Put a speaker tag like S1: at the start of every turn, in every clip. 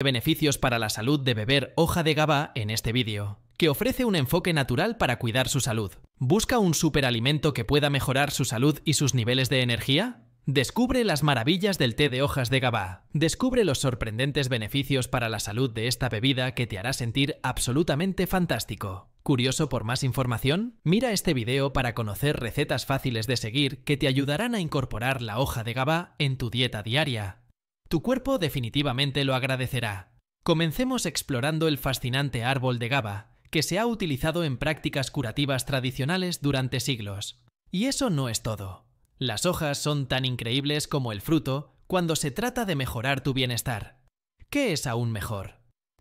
S1: Beneficios para la salud de beber hoja de GABA en este vídeo, que ofrece un enfoque natural para cuidar su salud. ¿Busca un superalimento que pueda mejorar su salud y sus niveles de energía? Descubre las maravillas del té de hojas de GABA. Descubre los sorprendentes beneficios para la salud de esta bebida que te hará sentir absolutamente fantástico. ¿Curioso por más información? Mira este video para conocer recetas fáciles de seguir que te ayudarán a incorporar la hoja de GABA en tu dieta diaria tu cuerpo definitivamente lo agradecerá. Comencemos explorando el fascinante árbol de GABA, que se ha utilizado en prácticas curativas tradicionales durante siglos. Y eso no es todo. Las hojas son tan increíbles como el fruto cuando se trata de mejorar tu bienestar. ¿Qué es aún mejor?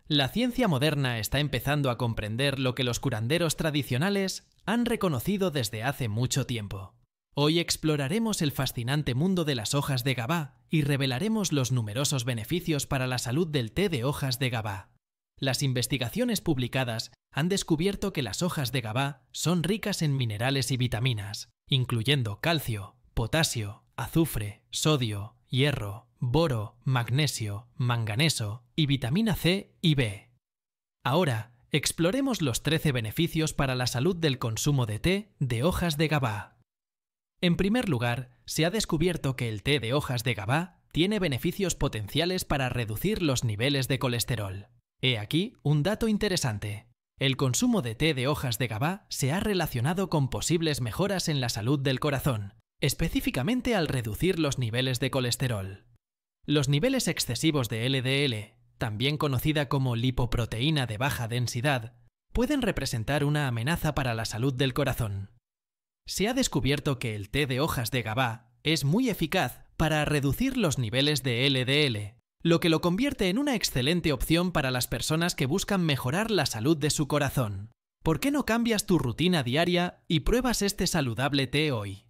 S1: La ciencia moderna está empezando a comprender lo que los curanderos tradicionales han reconocido desde hace mucho tiempo. Hoy exploraremos el fascinante mundo de las hojas de gabá y revelaremos los numerosos beneficios para la salud del té de hojas de gabá. Las investigaciones publicadas han descubierto que las hojas de gabá son ricas en minerales y vitaminas, incluyendo calcio, potasio, azufre, sodio, hierro, boro, magnesio, manganeso y vitamina C y B. Ahora, exploremos los 13 beneficios para la salud del consumo de té de hojas de gabá. En primer lugar, se ha descubierto que el té de hojas de GABA tiene beneficios potenciales para reducir los niveles de colesterol. He aquí un dato interesante. El consumo de té de hojas de GABA se ha relacionado con posibles mejoras en la salud del corazón, específicamente al reducir los niveles de colesterol. Los niveles excesivos de LDL, también conocida como lipoproteína de baja densidad, pueden representar una amenaza para la salud del corazón. Se ha descubierto que el té de hojas de GABA es muy eficaz para reducir los niveles de LDL, lo que lo convierte en una excelente opción para las personas que buscan mejorar la salud de su corazón. ¿Por qué no cambias tu rutina diaria y pruebas este saludable té hoy?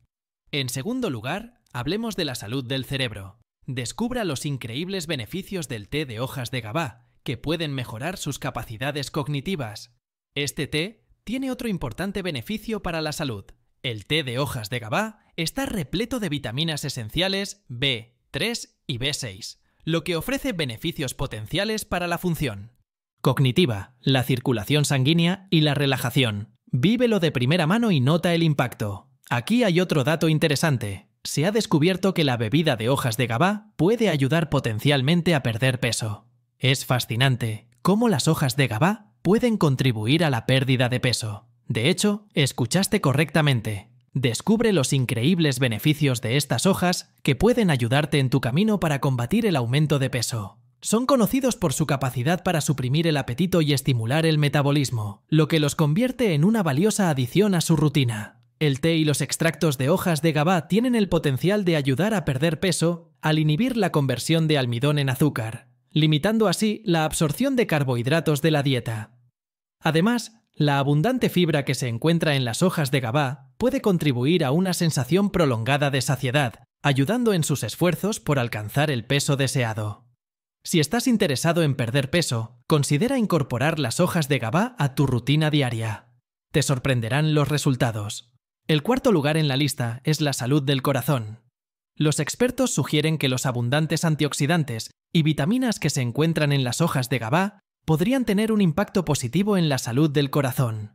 S1: En segundo lugar, hablemos de la salud del cerebro. Descubra los increíbles beneficios del té de hojas de GABA, que pueden mejorar sus capacidades cognitivas. Este té tiene otro importante beneficio para la salud, el té de hojas de GABA está repleto de vitaminas esenciales B3 y B6, lo que ofrece beneficios potenciales para la función cognitiva, la circulación sanguínea y la relajación. Vívelo de primera mano y nota el impacto. Aquí hay otro dato interesante. Se ha descubierto que la bebida de hojas de GABA puede ayudar potencialmente a perder peso. Es fascinante cómo las hojas de GABA pueden contribuir a la pérdida de peso. De hecho, escuchaste correctamente. Descubre los increíbles beneficios de estas hojas que pueden ayudarte en tu camino para combatir el aumento de peso. Son conocidos por su capacidad para suprimir el apetito y estimular el metabolismo, lo que los convierte en una valiosa adición a su rutina. El té y los extractos de hojas de GABA tienen el potencial de ayudar a perder peso al inhibir la conversión de almidón en azúcar, limitando así la absorción de carbohidratos de la dieta. Además, la abundante fibra que se encuentra en las hojas de gabá puede contribuir a una sensación prolongada de saciedad, ayudando en sus esfuerzos por alcanzar el peso deseado. Si estás interesado en perder peso, considera incorporar las hojas de GABA a tu rutina diaria. Te sorprenderán los resultados. El cuarto lugar en la lista es la salud del corazón. Los expertos sugieren que los abundantes antioxidantes y vitaminas que se encuentran en las hojas de GABA podrían tener un impacto positivo en la salud del corazón.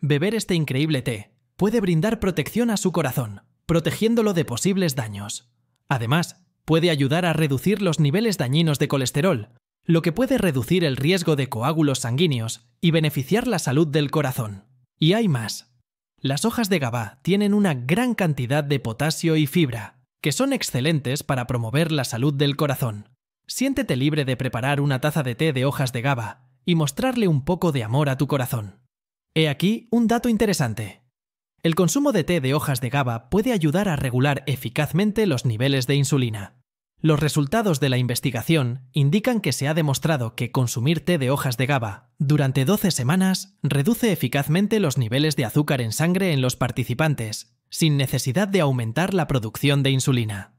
S1: Beber este increíble té puede brindar protección a su corazón, protegiéndolo de posibles daños. Además, puede ayudar a reducir los niveles dañinos de colesterol, lo que puede reducir el riesgo de coágulos sanguíneos y beneficiar la salud del corazón. Y hay más. Las hojas de GABA tienen una gran cantidad de potasio y fibra, que son excelentes para promover la salud del corazón. Siéntete libre de preparar una taza de té de hojas de gaba y mostrarle un poco de amor a tu corazón. He aquí un dato interesante. El consumo de té de hojas de GABA puede ayudar a regular eficazmente los niveles de insulina. Los resultados de la investigación indican que se ha demostrado que consumir té de hojas de GABA durante 12 semanas reduce eficazmente los niveles de azúcar en sangre en los participantes, sin necesidad de aumentar la producción de insulina.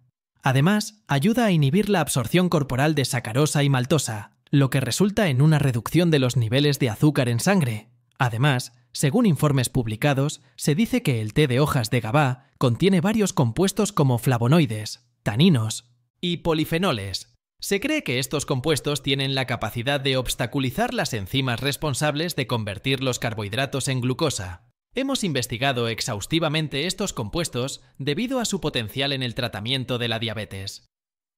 S1: Además, ayuda a inhibir la absorción corporal de sacarosa y maltosa, lo que resulta en una reducción de los niveles de azúcar en sangre. Además, según informes publicados, se dice que el té de hojas de GABA contiene varios compuestos como flavonoides, taninos y polifenoles, se cree que estos compuestos tienen la capacidad de obstaculizar las enzimas responsables de convertir los carbohidratos en glucosa. Hemos investigado exhaustivamente estos compuestos debido a su potencial en el tratamiento de la diabetes.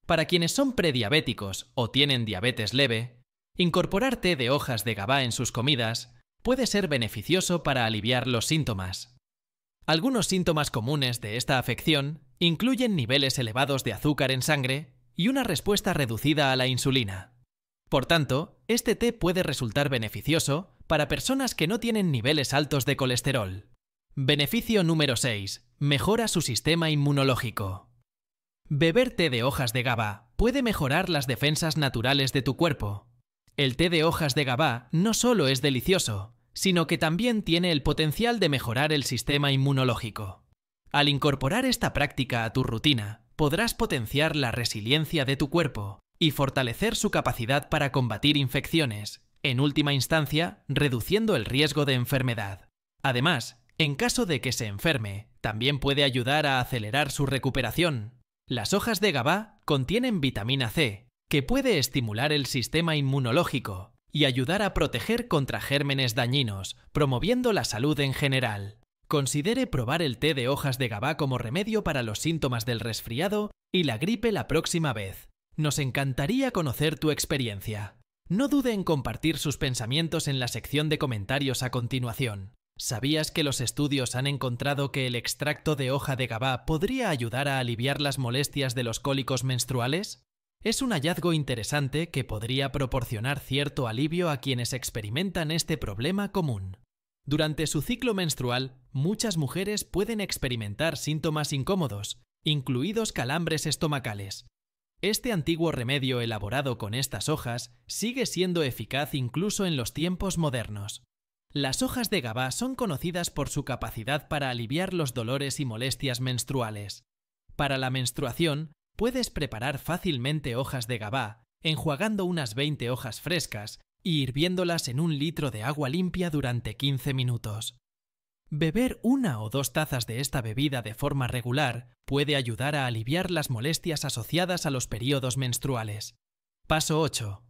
S1: Para quienes son prediabéticos o tienen diabetes leve, incorporar té de hojas de GABA en sus comidas puede ser beneficioso para aliviar los síntomas. Algunos síntomas comunes de esta afección incluyen niveles elevados de azúcar en sangre y una respuesta reducida a la insulina. Por tanto, este té puede resultar beneficioso para personas que no tienen niveles altos de colesterol. Beneficio número 6. Mejora su sistema inmunológico. Beber té de hojas de GABA puede mejorar las defensas naturales de tu cuerpo. El té de hojas de GABA no solo es delicioso, sino que también tiene el potencial de mejorar el sistema inmunológico. Al incorporar esta práctica a tu rutina, podrás potenciar la resiliencia de tu cuerpo y fortalecer su capacidad para combatir infecciones, en última instancia, reduciendo el riesgo de enfermedad. Además, en caso de que se enferme, también puede ayudar a acelerar su recuperación. Las hojas de GABA contienen vitamina C, que puede estimular el sistema inmunológico y ayudar a proteger contra gérmenes dañinos, promoviendo la salud en general. Considere probar el té de hojas de GABA como remedio para los síntomas del resfriado y la gripe la próxima vez. Nos encantaría conocer tu experiencia. No dude en compartir sus pensamientos en la sección de comentarios a continuación. ¿Sabías que los estudios han encontrado que el extracto de hoja de GABA podría ayudar a aliviar las molestias de los cólicos menstruales? Es un hallazgo interesante que podría proporcionar cierto alivio a quienes experimentan este problema común. Durante su ciclo menstrual, muchas mujeres pueden experimentar síntomas incómodos, incluidos calambres estomacales, este antiguo remedio elaborado con estas hojas sigue siendo eficaz incluso en los tiempos modernos. Las hojas de gabá son conocidas por su capacidad para aliviar los dolores y molestias menstruales. Para la menstruación, puedes preparar fácilmente hojas de gabá enjuagando unas 20 hojas frescas y hirviéndolas en un litro de agua limpia durante 15 minutos. Beber una o dos tazas de esta bebida de forma regular puede ayudar a aliviar las molestias asociadas a los periodos menstruales. Paso 8.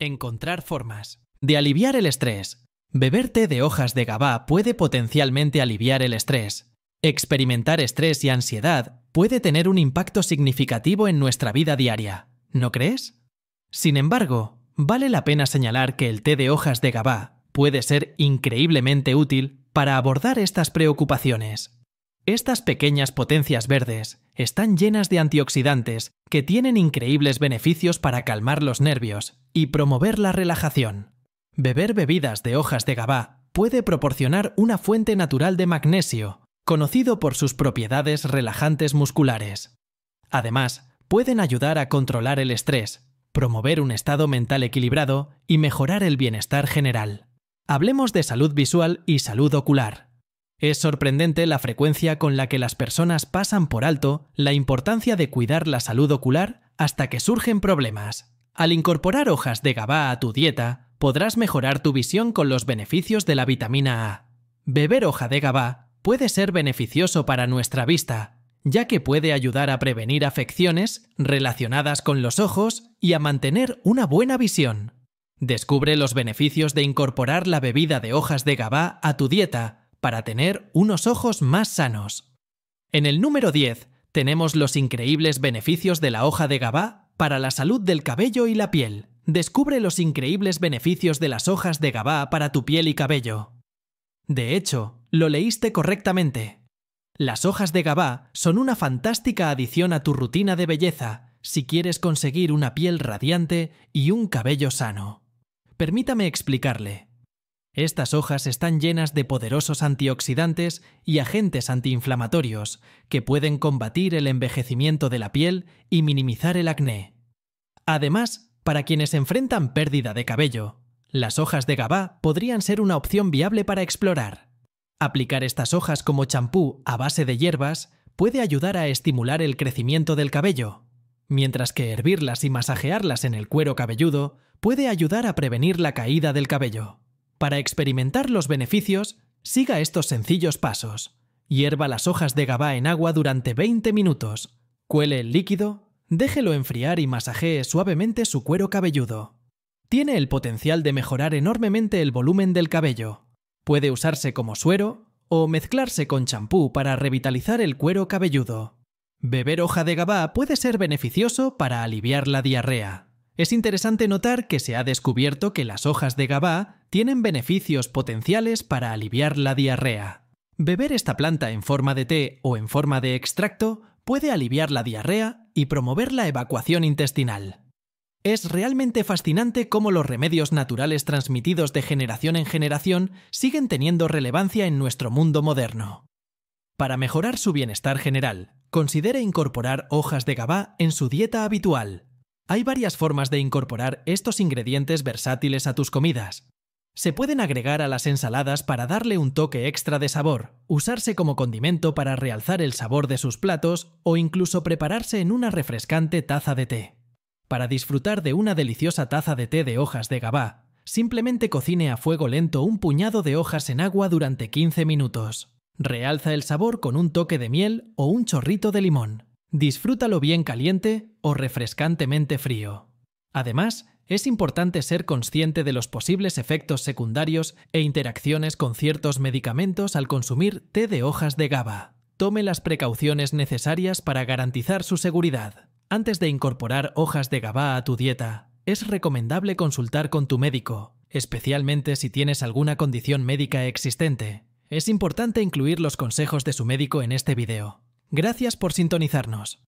S1: Encontrar formas. De aliviar el estrés. Beber té de hojas de GABA puede potencialmente aliviar el estrés. Experimentar estrés y ansiedad puede tener un impacto significativo en nuestra vida diaria, ¿no crees? Sin embargo, vale la pena señalar que el té de hojas de GABA puede ser increíblemente útil para abordar estas preocupaciones. Estas pequeñas potencias verdes están llenas de antioxidantes que tienen increíbles beneficios para calmar los nervios y promover la relajación. Beber bebidas de hojas de gabá puede proporcionar una fuente natural de magnesio, conocido por sus propiedades relajantes musculares. Además, pueden ayudar a controlar el estrés, promover un estado mental equilibrado y mejorar el bienestar general. Hablemos de salud visual y salud ocular. Es sorprendente la frecuencia con la que las personas pasan por alto la importancia de cuidar la salud ocular hasta que surgen problemas. Al incorporar hojas de GABA a tu dieta, podrás mejorar tu visión con los beneficios de la vitamina A. Beber hoja de GABA puede ser beneficioso para nuestra vista, ya que puede ayudar a prevenir afecciones relacionadas con los ojos y a mantener una buena visión. Descubre los beneficios de incorporar la bebida de hojas de gabá a tu dieta para tener unos ojos más sanos. En el número 10 tenemos los increíbles beneficios de la hoja de gabá para la salud del cabello y la piel. Descubre los increíbles beneficios de las hojas de gabá para tu piel y cabello. De hecho, lo leíste correctamente. Las hojas de gabá son una fantástica adición a tu rutina de belleza si quieres conseguir una piel radiante y un cabello sano. Permítame explicarle. Estas hojas están llenas de poderosos antioxidantes y agentes antiinflamatorios que pueden combatir el envejecimiento de la piel y minimizar el acné. Además, para quienes enfrentan pérdida de cabello, las hojas de GABA podrían ser una opción viable para explorar. Aplicar estas hojas como champú a base de hierbas puede ayudar a estimular el crecimiento del cabello, mientras que hervirlas y masajearlas en el cuero cabelludo puede ayudar a prevenir la caída del cabello. Para experimentar los beneficios, siga estos sencillos pasos. Hierva las hojas de gabá en agua durante 20 minutos. Cuele el líquido, déjelo enfriar y masajee suavemente su cuero cabelludo. Tiene el potencial de mejorar enormemente el volumen del cabello. Puede usarse como suero o mezclarse con champú para revitalizar el cuero cabelludo. Beber hoja de gabá puede ser beneficioso para aliviar la diarrea. Es interesante notar que se ha descubierto que las hojas de GABA tienen beneficios potenciales para aliviar la diarrea. Beber esta planta en forma de té o en forma de extracto puede aliviar la diarrea y promover la evacuación intestinal. Es realmente fascinante cómo los remedios naturales transmitidos de generación en generación siguen teniendo relevancia en nuestro mundo moderno. Para mejorar su bienestar general, considere incorporar hojas de gabá en su dieta habitual, hay varias formas de incorporar estos ingredientes versátiles a tus comidas. Se pueden agregar a las ensaladas para darle un toque extra de sabor, usarse como condimento para realzar el sabor de sus platos o incluso prepararse en una refrescante taza de té. Para disfrutar de una deliciosa taza de té de hojas de gabá, simplemente cocine a fuego lento un puñado de hojas en agua durante 15 minutos. Realza el sabor con un toque de miel o un chorrito de limón. Disfrútalo bien caliente o refrescantemente frío. Además, es importante ser consciente de los posibles efectos secundarios e interacciones con ciertos medicamentos al consumir té de hojas de GABA. Tome las precauciones necesarias para garantizar su seguridad. Antes de incorporar hojas de GABA a tu dieta, es recomendable consultar con tu médico, especialmente si tienes alguna condición médica existente. Es importante incluir los consejos de su médico en este video. Gracias por sintonizarnos.